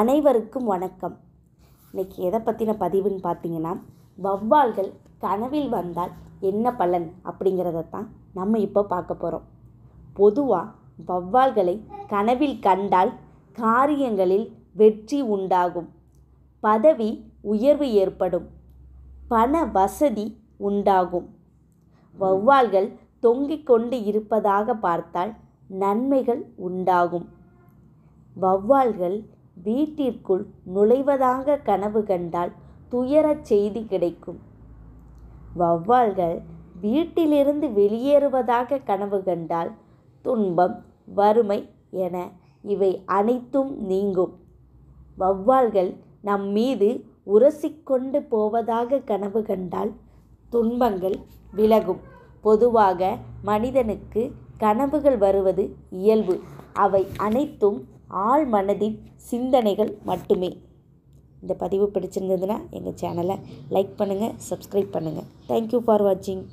அனைவருக்கும் வணக்கம் இன்றைக்கி எதை பற்றின பதிவுன்னு பார்த்தீங்கன்னா வவ்வால்கள் கனவில் வந்தால் என்ன பலன் அப்படிங்கிறத தான் நம்ம இப்போ பார்க்க போகிறோம் பொதுவாக வவ்வால்களை கனவில் கண்டால் காரியங்களில் வெற்றி உண்டாகும் பதவி உயர்வு ஏற்படும் பண வசதி உண்டாகும் வவ்வால்கள் தொங்கிக் கொண்டு இருப்பதாக பார்த்தால் நன்மைகள் உண்டாகும் வவ்வால்கள் வீட்டிற்குள் நுழைவதாக கனவு கண்டால் துயரச் செய்தி கிடைக்கும் வௌவால்கள் வீட்டிலிருந்து வெளியேறுவதாக கனவு கண்டால் துன்பம் வறுமை என இவை அனைத்தும் நீங்கும் வௌவால்கள் நம் மீது உரசிக்கொண்டு போவதாக கனவு கண்டால் துன்பங்கள் விலகும் பொதுவாக மனிதனுக்கு கனவுகள் வருவது இயல்பு அவை அனைத்தும் ஆள் மனதின் சிந்தனைகள் மட்டுமே இந்த பதிவு பிடிச்சிருந்ததுன்னா எங்கள் சேனலை லைக் பண்ணுங்கள் சப்ஸ்கிரைப் பண்ணுங்கள் தேங்க்யூ ஃபார் வாட்சிங்